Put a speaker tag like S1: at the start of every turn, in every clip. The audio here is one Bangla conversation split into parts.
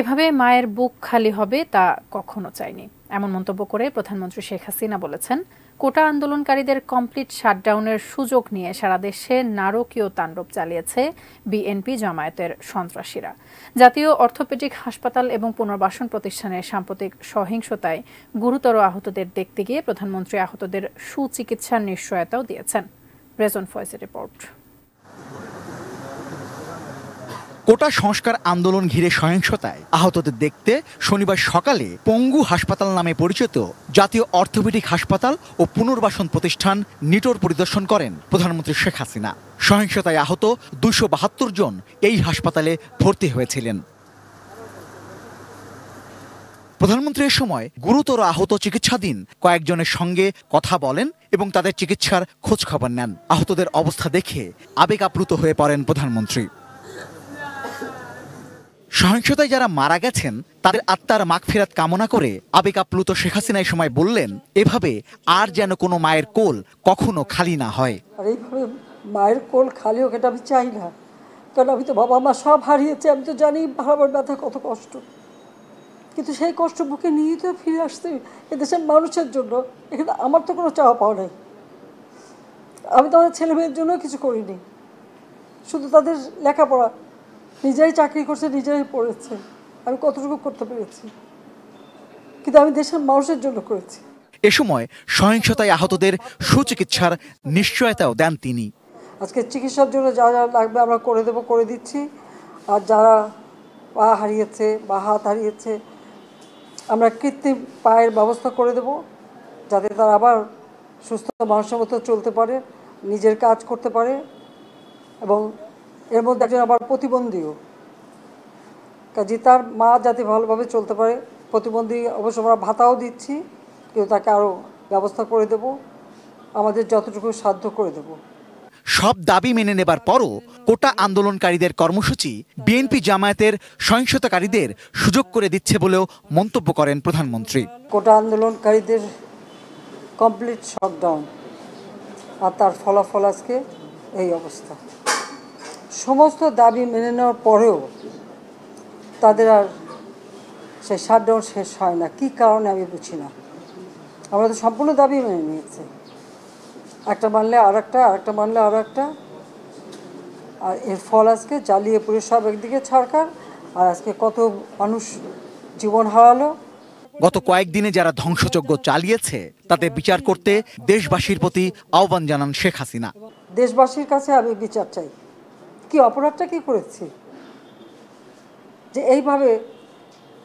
S1: এভাবে মায়ের বুক খালি হবে তা কখনো চাইনি এমন মন্তব্য করে প্রধানমন্ত্রী শেখ হাসিনা বলেছেন কোটা আন্দোলনকারীদের কমপ্লিট শাটডাউনের সুযোগ নিয়ে সারা দেশে নারকীয় তাণ্ডব চালিয়েছে বিএনপি জামায়াতের সন্ত্রাসীরা জাতীয় অর্থোপেডিক হাসপাতাল এবং পুনর্বাসন প্রতিষ্ঠানের সাম্প্রতিক সহিংসতায় গুরুতর আহতদের দেখতে গিয়ে প্রধানমন্ত্রী আহতদের সুচিকিৎসার নিশ্চয়তাও দিয়েছেন রেজন ফয়েজের রিপোর্ট
S2: কোটা সংস্কার আন্দোলন ঘিরে সহিংসতায় আহতদের দেখতে শনিবার সকালে পঙ্গু হাসপাতাল নামে পরিচিত জাতীয় অর্থোপেডিক হাসপাতাল ও পুনর্বাসন প্রতিষ্ঠান নিটোর পরিদর্শন করেন প্রধানমন্ত্রী শেখ হাসিনা সহিংসতায় আহত দুশো বাহাত্তর জন এই হাসপাতালে ভর্তি হয়েছিলেন প্রধানমন্ত্রী এ সময় গুরুতর আহত চিকিৎসাধীন কয়েকজনের সঙ্গে কথা বলেন এবং তাদের চিকিৎসার খোঁজ খবর নেন আহতদের অবস্থা দেখে আবেগ আপ্লুত হয়ে পড়েন প্রধানমন্ত্রী সহিংসতায় যারা মারা গেছেন তাদের আত্মার মাগফিরাত কামনা করে আবেগ আপ্লুত শেখ হাসিনা সময় বললেন এভাবে আর যেন কোনো মায়ের কোল কখনো খালি না হয়
S1: আর এইভাবে মায়ের কোল খালি হোক এটা আমি চাই না কারণ আমি তো বাবা মা সব হারিয়েছি আমি তো জানি বাবার ব্যথা কত কষ্ট কিন্তু সেই কষ্ট বুকে নিয়ে তো ফিরে আসতে এদেশের মানুষের জন্য এখানে আমার তো কোনো চাওয়া পাওয়া নাই আমি তো আমাদের ছেলে মেয়ের জন্য কিছু করিনি শুধু তাদের লেখাপড়া নিজেই চাকরি করছে নিজেই পড়েছে আমি কতটুকু করতে পেরেছি কিন্তু আমি দেশের মানুষের জন্য করেছি
S2: এ সময় সহিংসতায় আহতদের সুচিকিৎসার নিশ্চয়তাও দেন তিনি
S1: আজকে চিকিৎসার জন্য যা যা লাগবে আমরা করে দেব করে দিচ্ছি আর যারা পা হারিয়েছে বা হাত হারিয়েছে আমরা কৃত্রিম পায়ের ব্যবস্থা করে দেব যাতে তারা আবার সুস্থ মানুষের মতো চলতে পারে নিজের কাজ করতে পারে এবং এর মধ্যে একজন আবার প্রতিবন্ধীও কাজে তার মা যাতে ভালোভাবে চলতে পারে প্রতিবন্ধী অবশ্য আমরা ভাতাও দিচ্ছি কেউ তাকে আরও ব্যবস্থা করে দেব আমাদের যতটুকু সাধ্য করে দেব
S2: সব দাবি মেনে নেবার পরও কোটা আন্দোলনকারীদের কর্মসূচি বিএনপি জামায়াতের সহিংসতাকারীদের সুযোগ করে দিচ্ছে বলেও মন্তব্য করেন প্রধানমন্ত্রী
S1: কোটা আন্দোলনকারীদের কমপ্লিট শটডাউন আর তার ফলাফল আজকে এই অবস্থা সমস্ত দাবি মেনে নেওয়ার পরেও তাদের আর সেই শাটডাউন শেষ হয় না কি কারণে আমি বুঝি না আমরা তো সম্পূর্ণ দাবি মেনে নিয়েছে একটা মানলে আর একটা আর একটা মানলে আর একটা আর এর ফল আজকে জ্বালিয়ে পুরে সব একদিকে সরকার আর আজকে কত মানুষ জীবন হারালো
S2: গত কয়েকদিনে যারা ধ্বংসযজ্ঞ চালিয়েছে তাতে বিচার করতে দেশবাসীর প্রতি আহ্বান জানান শেখ হাসিনা
S1: দেশবাসীর কাছে আমি বিচার চাই কি অপরাধটা কি করেছি যে এইভাবে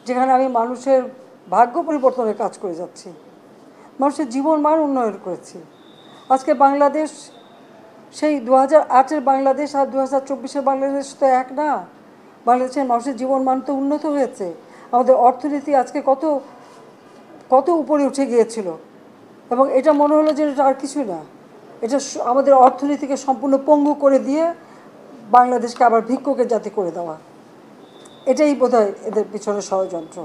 S1: যেখানে আমি মানুষের ভাগ্য পরিবর্তনের কাজ করে যাচ্ছি মানুষের জীবন মান উন্নয়ন করেছি আজকে বাংলাদেশ সেই দু হাজার বাংলাদেশ আর দু হাজার বাংলাদেশ তো এক না বাংলাদেশের মানুষের জীবনমান তো উন্নত হয়েছে আমাদের অর্থনীতি আজকে কত কত উপরে উঠে গিয়েছিল এবং এটা মনে হলো যে এটা আর কিছু না এটা আমাদের অর্থনীতিকে সম্পূর্ণ পঙ্গু করে দিয়ে বাংলাদেশকে আবার ভিক্ষকের জাতি করে দেওয়া এটাই বোধ এদের পিছনে ষড়যন্ত্র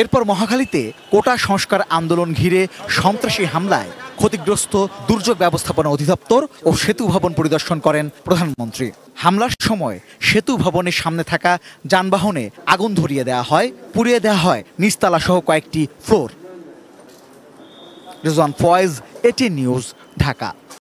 S2: এরপর মহাখালীতে কোটা সংস্কার আন্দোলন ঘিরে সন্ত্রাসী হামলায় ক্ষতিগ্রস্ত দুর্যোগ ব্যবস্থাপনা অধিদপ্তর ও সেতু ভবন পরিদর্শন করেন প্রধানমন্ত্রী হামলার সময় সেতু ভবনের সামনে থাকা যানবাহনে আগুন ধরিয়ে দেওয়া হয় পুড়িয়ে দেওয়া হয় নিস্তালা সহ কয়েকটি ফ্লোর রেজওয়ান ফয়েজ এটি নিউজ ঢাকা